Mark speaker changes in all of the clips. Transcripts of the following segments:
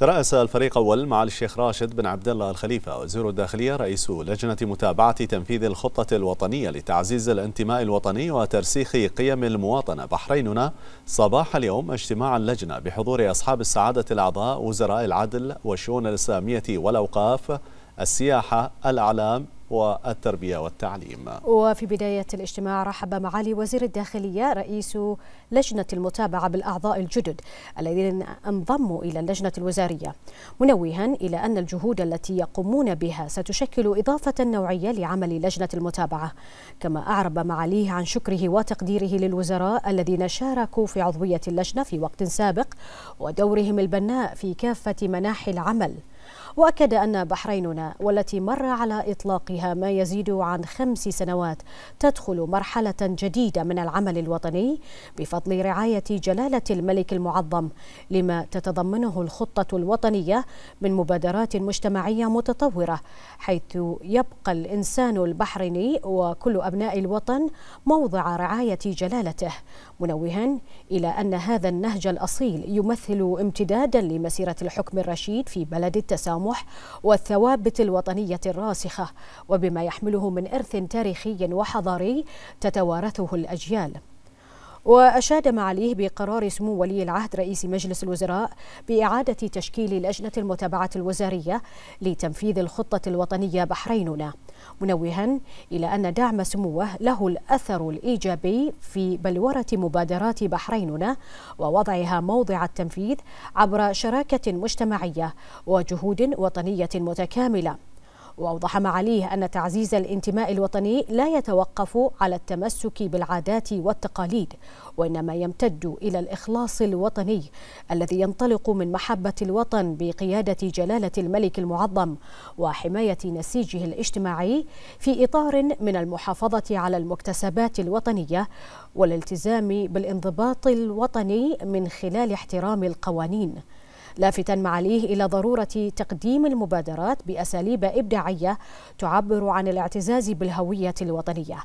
Speaker 1: ترأس الفريق أول معالي الشيخ راشد بن عبد الله الخليفة وزير
Speaker 2: الداخلية رئيس لجنة متابعة تنفيذ الخطة الوطنية لتعزيز الانتماء الوطني وترسيخ قيم المواطنة بحريننا صباح اليوم اجتماع اللجنة بحضور أصحاب السعادة الأعضاء وزراء العدل والشؤون الإسلامية والأوقاف السياحة الأعلام والتربية والتعليم
Speaker 1: وفي بداية الاجتماع رحب معالي وزير الداخلية رئيس لجنة المتابعة بالأعضاء الجدد الذين انضموا إلى اللجنة الوزارية منوها إلى أن الجهود التي يقومون بها ستشكل إضافة نوعية لعمل لجنة المتابعة كما أعرب معاليه عن شكره وتقديره للوزراء الذين شاركوا في عضوية اللجنة في وقت سابق ودورهم البناء في كافة مناحي العمل وأكد أن بحريننا والتي مر على إطلاقها ما يزيد عن خمس سنوات تدخل مرحلة جديدة من العمل الوطني بفضل رعاية جلالة الملك المعظم لما تتضمنه الخطة الوطنية من مبادرات مجتمعية متطورة حيث يبقى الإنسان البحريني وكل أبناء الوطن موضع رعاية جلالته منوها إلى أن هذا النهج الأصيل يمثل امتدادا لمسيرة الحكم الرشيد في بلد التسامح التسامح والثوابت الوطنية الراسخة وبما يحمله من إرث تاريخي وحضاري تتوارثه الأجيال وأشاد معاليه بقرار سمو ولي العهد رئيس مجلس الوزراء بإعادة تشكيل لجنة المتابعة الوزارية لتنفيذ الخطة الوطنية بحريننا منوها إلى أن دعم سموه له الأثر الإيجابي في بلورة مبادرات بحريننا ووضعها موضع التنفيذ عبر شراكة مجتمعية وجهود وطنية متكاملة وأوضح معاليه أن تعزيز الانتماء الوطني لا يتوقف على التمسك بالعادات والتقاليد وإنما يمتد إلى الإخلاص الوطني الذي ينطلق من محبة الوطن بقيادة جلالة الملك المعظم وحماية نسيجه الاجتماعي في إطار من المحافظة على المكتسبات الوطنية والالتزام بالانضباط الوطني من خلال احترام القوانين لافتا معاليه إلى ضرورة تقديم المبادرات بأساليب إبداعية تعبر عن الاعتزاز بالهوية الوطنية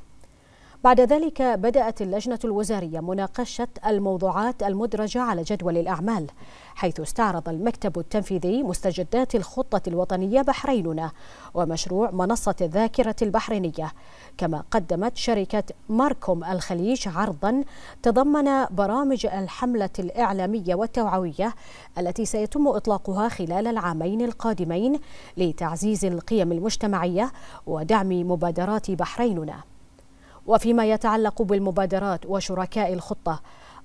Speaker 1: بعد ذلك بدأت اللجنة الوزارية مناقشة الموضوعات المدرجة على جدول الأعمال حيث استعرض المكتب التنفيذي مستجدات الخطة الوطنية بحريننا ومشروع منصة الذاكرة البحرينية كما قدمت شركة ماركوم الخليج عرضا تضمن برامج الحملة الإعلامية والتوعوية التي سيتم إطلاقها خلال العامين القادمين لتعزيز القيم المجتمعية ودعم مبادرات بحريننا وفيما يتعلق بالمبادرات وشركاء الخطة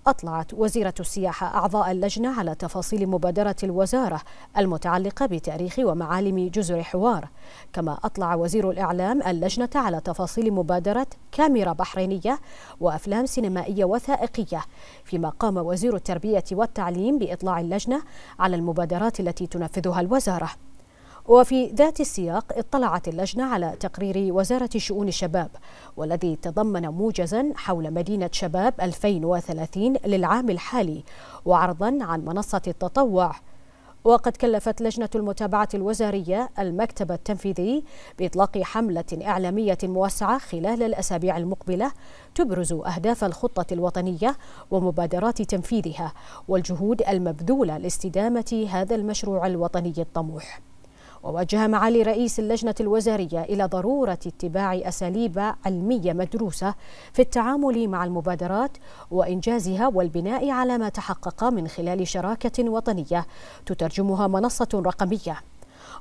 Speaker 1: أطلعت وزيرة السياحة أعضاء اللجنة على تفاصيل مبادرة الوزارة المتعلقة بتاريخ ومعالم جزر حوار كما أطلع وزير الإعلام اللجنة على تفاصيل مبادرة كاميرا بحرينية وأفلام سينمائية وثائقية فيما قام وزير التربية والتعليم بإطلاع اللجنة على المبادرات التي تنفذها الوزارة وفي ذات السياق اطلعت اللجنة على تقرير وزارة شؤون الشباب والذي تضمن موجزا حول مدينة شباب 2030 للعام الحالي وعرضا عن منصة التطوع وقد كلفت لجنة المتابعة الوزارية المكتب التنفيذي بإطلاق حملة إعلامية موسعة خلال الأسابيع المقبلة تبرز أهداف الخطة الوطنية ومبادرات تنفيذها والجهود المبذولة لاستدامة هذا المشروع الوطني الطموح ووجه معالي رئيس اللجنة الوزارية إلى ضرورة اتباع أساليب علمية مدروسة في التعامل مع المبادرات وإنجازها والبناء على ما تحقق من خلال شراكة وطنية تترجمها منصة رقمية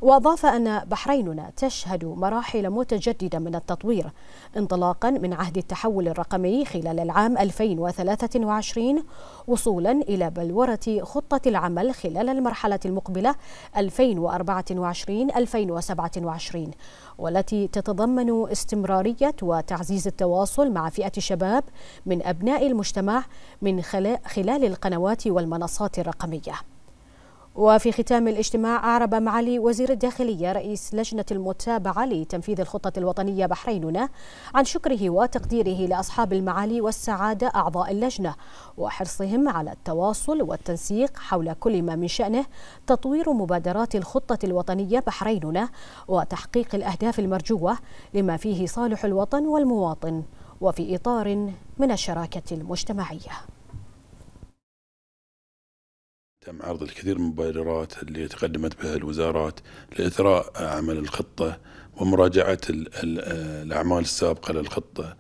Speaker 1: وأضاف أن بحريننا تشهد مراحل متجددة من التطوير انطلاقا من عهد التحول الرقمي خلال العام 2023 وصولا إلى بلورة خطة العمل خلال المرحلة المقبلة 2024-2027 والتي تتضمن استمرارية وتعزيز التواصل مع فئة الشباب من أبناء المجتمع من خلال القنوات والمنصات الرقمية وفي ختام الاجتماع أعرب معالي وزير الداخلية رئيس لجنة المتابعة لتنفيذ الخطة الوطنية بحريننا عن شكره وتقديره لأصحاب المعالي والسعادة أعضاء اللجنة وحرصهم على التواصل والتنسيق حول كل ما من شأنه تطوير مبادرات الخطة الوطنية بحريننا وتحقيق الأهداف المرجوة لما فيه صالح الوطن والمواطن وفي إطار من الشراكة المجتمعية
Speaker 3: تم عرض الكثير من المبادرات اللي تقدمت بها الوزارات لإثراء عمل الخطة ومراجعة الأعمال السابقة للخطة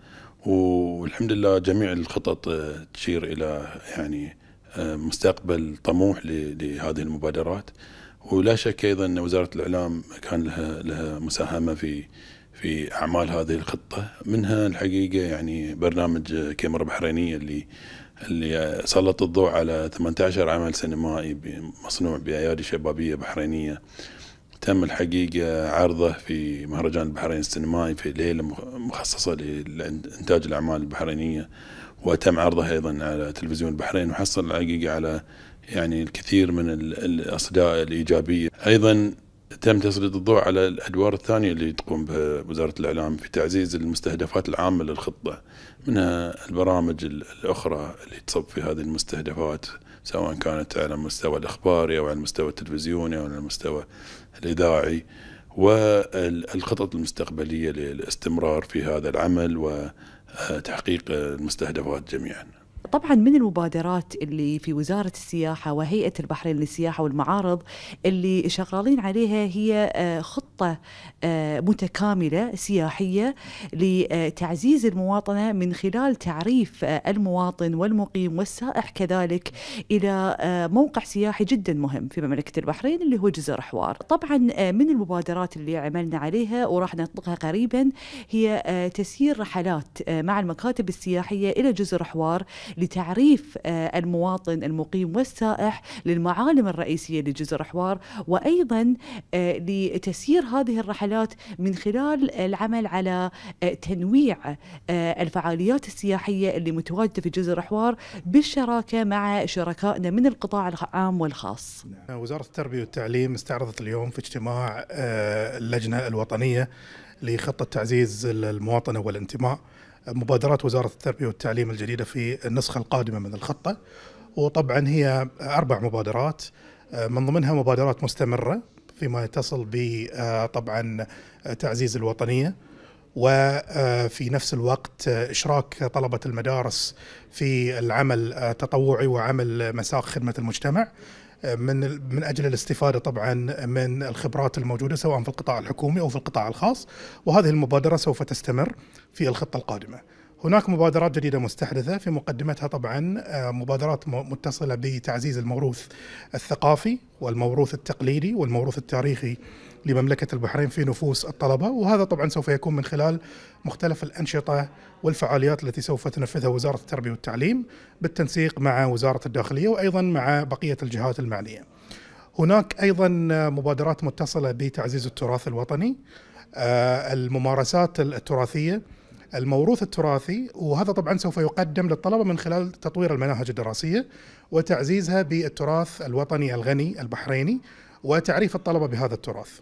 Speaker 3: والحمد لله جميع الخطط آه، تشير إلى يعني آه، مستقبل طموح لهذه المبادرات ولا شك أيضا أن وزارة الإعلام كان لها لها مساهمة في في أعمال هذه الخطة منها الحقيقة يعني برنامج كاميرا بحرينية اللي اللي سلط الضوء على 18 عمل سينمائي مصنوع بأيادي شبابية بحرينية تم الحقيقة عرضه في مهرجان البحرين السينمائي في ليلة مخصصة لإنتاج الأعمال البحرينية وتم عرضه أيضا على تلفزيون البحرين وحصل الحقيقة على يعني الكثير من الأصداء الإيجابية أيضا تم تسليط الضوء على الادوار الثانيه اللي تقوم بها وزاره الاعلام في تعزيز المستهدفات العامه للخطه منها البرامج الاخرى اللي تصب في هذه المستهدفات سواء كانت على المستوى الاخباري او على المستوى التلفزيوني او على المستوى الاذاعي والخطط المستقبليه للاستمرار في هذا العمل وتحقيق المستهدفات جميعا
Speaker 2: طبعا من المبادرات اللي في وزارة السياحة وهيئة البحرين للسياحة والمعارض اللي شغالين عليها هي آه، خطة خطة آه، متكاملة سياحية لتعزيز المواطنة من خلال تعريف آه، المواطن والمقيم والسائح كذلك إلى آه، موقع سياحي جدا مهم في مملكة البحرين اللي هو جزر حوار طبعا من المبادرات اللي عملنا عليها وراح نطلقها قريبا هي تسيير رحلات مع المكاتب السياحية إلى جزر حوار لتعريف المواطن المقيم والسائح للمعالم الرئيسية لجزر حوار وأيضا لتسيير هذه الرحلات من خلال العمل على آه، تنويع آه، الفعاليات السياحية اللي متواجدة في جزر حوار بالشراكة مع شركائنا من القطاع العام والخاص
Speaker 4: نعم. وزارة التربية والتعليم استعرضت اليوم في اجتماع آه، اللجنة الوطنية لخطة تعزيز المواطنة والانتماء مبادرات وزارة التربية والتعليم الجديدة في النسخة القادمة من الخطة وطبعا هي أربع مبادرات من ضمنها مبادرات مستمرة فيما يتصل ب آه، طبعا آه، تعزيز الوطنيه وفي آه، نفس الوقت اشراك طلبه المدارس في العمل التطوعي وعمل مساق خدمه المجتمع من من اجل الاستفاده طبعا من الخبرات الموجوده سواء في القطاع الحكومي او في القطاع الخاص وهذه المبادره سوف تستمر في الخطه القادمه. هناك مبادرات جديدة مستحدثة في مقدمتها طبعا آه، مبادرات متصلة بتعزيز الموروث الثقافي والموروث التقليدي والموروث التاريخي لمملكة البحرين في نفوس الطلبة وهذا طبعا سوف يكون من خلال مختلف الأنشطة والفعاليات التي سوف تنفذها وزارة التربية والتعليم بالتنسيق مع وزارة الداخلية وأيضا مع بقية الجهات المعنية هناك أيضا مبادرات متصلة بتعزيز التراث الوطني آه، الممارسات التراثية الموروث التراثي وهذا طبعا سوف يقدم للطلبه من خلال تطوير المناهج الدراسيه وتعزيزها بالتراث الوطني الغني البحريني وتعريف الطلبه بهذا التراث.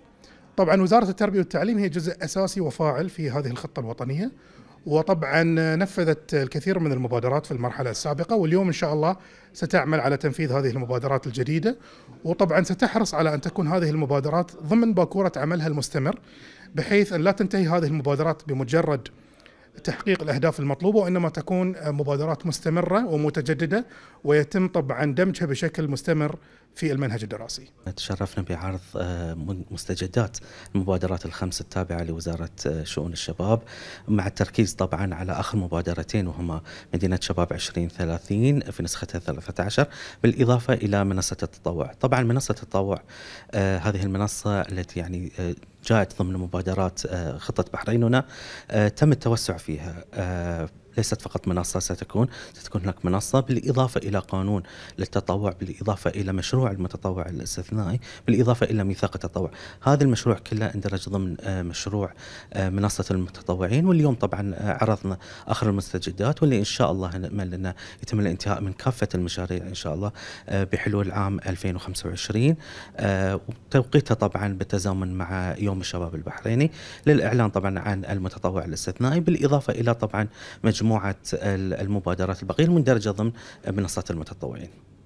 Speaker 4: طبعا وزاره التربيه والتعليم هي جزء اساسي وفاعل في هذه الخطه الوطنيه وطبعا نفذت الكثير من المبادرات في المرحله السابقه واليوم ان شاء الله ستعمل على تنفيذ هذه المبادرات الجديده وطبعا ستحرص على ان تكون هذه المبادرات ضمن باكوره عملها المستمر بحيث ان لا تنتهي هذه المبادرات بمجرد تحقيق الأهداف المطلوبة وإنما تكون مبادرات مستمرة ومتجددة ويتم طبعا دمجها بشكل مستمر في المنهج الدراسي
Speaker 2: تشرفنا بعرض آه، مستجدات المبادرات الخمس التابعة لوزارة آه، شؤون الشباب مع التركيز طبعا على آخر مبادرتين وهما مدينة شباب 2030 في نسختها 13 بالإضافة إلى منصة التطوع طبعا منصة التطوع آه، هذه المنصة التي يعني جاءت ضمن مبادرات آه، خطة بحريننا آه، تم التوسع فيها آه، ليست فقط منصة ستكون ستكون هناك منصة بالإضافة إلى قانون للتطوع بالإضافة إلى مشروع المتطوع الاستثنائي بالإضافة إلى ميثاق التطوع هذا المشروع كله اندرج ضمن مشروع منصة المتطوعين واليوم طبعا عرضنا آخر المستجدات واللي إن شاء الله نأمل أنه يتم الانتهاء من كافة المشاريع إن شاء الله بحلول عام 2025 توقيتها طبعا بالتزامن مع يوم الشباب البحريني للإعلان طبعا عن المتطوع الاستثنائي بالإضافة إلى طبعا مجموعة المبادرات البقية المندرجة ضمن منصة المتطوعين